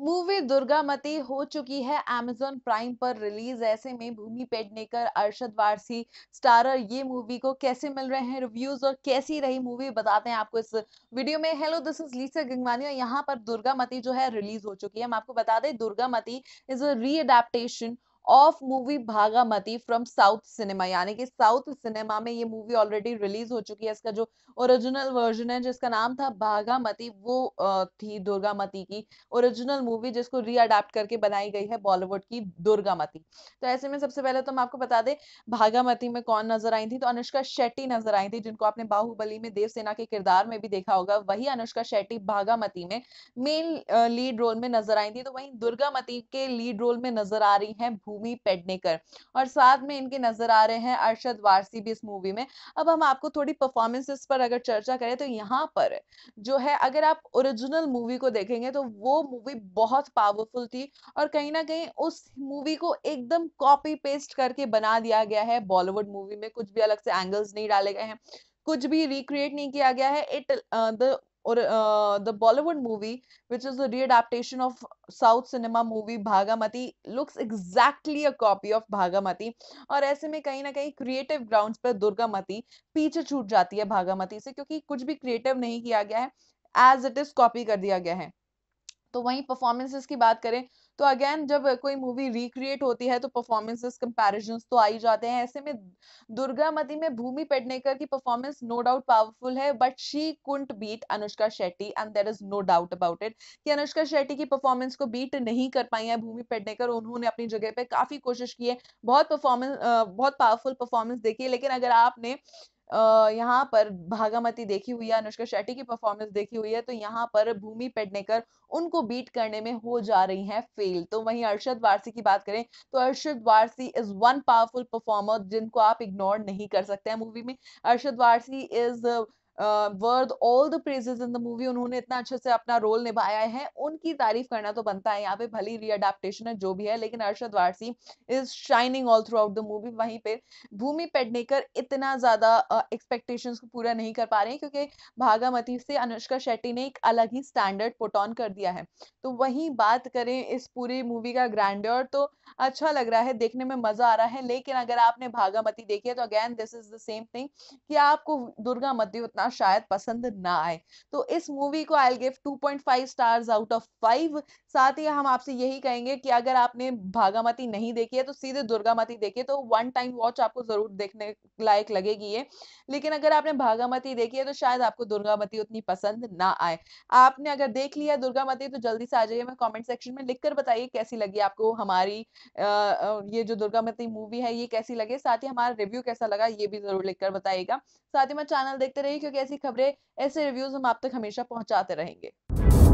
Movie दुर्गामती हो चुकी है अमेजोन प्राइम पर रिलीज ऐसे में भूमि पेडनेकर अर्शद वारसी स्टारर ये मूवी को कैसे मिल रहे हैं रिव्यूज और कैसी रही मूवी बताते हैं आपको इस वीडियो में hello this is Lisa Gangwani और यहाँ पर दुर्गामती जो है रिलीज हो चुकी है हम आपको बता दें Durgamati is a readaptation of movie Bhaagamathie from south cinema यानी कि साउथ सिनेमा में ये मूवी ऑलरेडी रिलीज हो चुकी है इसका जो ओरिजिनल वर्जन है जिसका नाम था भागामती वो थी दुर्गामती की ओरिजिनल मूवी जिसको रीअडेप्ट करके बनाई गई है बॉलीवुड की दुर्गामती तो ऐसे में सबसे पहले तो हम आपको बता दें भागामती में कौन नजर आई थी तो अनुष्का शेट्टी नजर आई थी जिनको आपने बाहुबली में देवसेना के किरदार में भी देखा होगा वही अनुष्का शेट्टी भागामती में मेन लीड रोल में नजर आई थी तो वही दुर्गामती के लीड रोल में नजर आ रही है मूवी पेडनेकर और साथ में इनके नजर आ रहे हैं अरशद वारसी भी इस मूवी में अब हम आपको थोड़ी परफॉर्मेंसेस पर अगर चर्चा करें तो यहाँ पर जो है अगर आप ओरिजिनल मूवी को देखेंगे तो वो मूवी बहुत पावरफुल थी और कहीं ना कहीं उस मूवी को एकदम कॉपी पेस्ट करके बना दिया गया है बॉलीवुड मूवी में कुछ भी अलग से एंगल्स नहीं डाले गए हैं कुछ भी रिक्रिएट नहीं किया गया है it the uh, or uh, the Bollywood movie, which is a readaptation of South cinema movie Bhagamati, looks exactly a copy of Bhagamati. और ऐसे में कहीं ना कहीं creative grounds पर दुर्गामती पीछे छूट जाती है भागामती से क्योंकि कुछ भी creative नहीं किया गया है as it is copy कर दिया गया है तो वहीं परफॉर्मेंसेस की बात करें तो अगेन जब कोई मूवी रिक्रिएट होती है तो परफॉर्मेंसेस कंपेरिजन तो आ ही जाते हैं ऐसे में दुर्गा दुर्गामती में भूमि पेडनेकर की परफॉर्मेंस नो डाउट पावरफुल है but she couldn't beat Anushka Shetty and there is no doubt about it कि अनुष्का शेट्टी की परफॉर्मेंस को बीट नहीं कर पाई है भूमि पेडनेकर उन्होंने अपनी जगह पर काफी कोशिश की है बहुत परफॉर्मेंस बहुत पावरफुल परफॉर्मेंस देखी है लेकिन अगर आपने यहाँ पर भागामती देखी हुई है अनुष्का शेट्टी की परफॉर्मेंस देखी हुई है तो यहाँ पर भूमि पेडनेकर उनको बीट करने में हो जा रही हैं फेल तो वहीं अर्शद वारसी की बात करें तो Arshad Warsi is one powerful performer जिनको आप इग्नोर नहीं कर सकते हैं मूवी में Arshad Warsi is worth all the praises in the movie उन्होंने इतना अच्छे से अपना रोल निभाया है उनकी तारीफ करना तो बनता है यहाँ पे भली रीअडाप्टेशन है जो भी है लेकिन Arshad Warsi is shining all throughout the movie वहीं पे भूमि पेडनेकर इतना ज्यादा एक्सपेक्टेशन uh, को पूरा नहीं कर पा रहे हैं क्योंकि भागामती से अनुष्का शेट्टी ने एक अलग ही स्टैंडर्ड पुट ऑन कर दिया है तो वही बात करें इस पूरी मूवी का ग्रैंडर तो अच्छा लग रहा है देखने में मजा आ रहा है लेकिन अगर आपने भागामती देखी है तो again this is the same thing कि आपको दुर्गा मती उतना इतना शायद पसंद ना आए तो इस मूवी को I give 2.5 stars out of five साथ ही हम आपसे यही कहेंगे कि अगर आपने भागामती नहीं देखी है तो सीधे दुर्गामती देखिए तो वन टाइम वॉच आपको जरूर देखने लायक लगेगी ये लेकिन अगर आपने भागामती देखी है तो शायद आपको दुर्गामती उतनी पसंद ना आए आपने अगर देख लिया दुर्गामती तो जल्दी से आ जाइए मैं कॉमेंट सेक्शन में लिख कर बताइए कैसी लगी आपको हमारी ये जो दुर्गामती मूवी है ये कैसी लगे साथ ही हमारा रिव्यू कैसा लगा ये भी जरूर लिख कर बताइएगा साथ ही मैं चैनल देखते रहिए क्योंकि ऐसी खबरें ऐसे रिव्यूज हम आप तक हमेशा पहुंचाते रहेंगे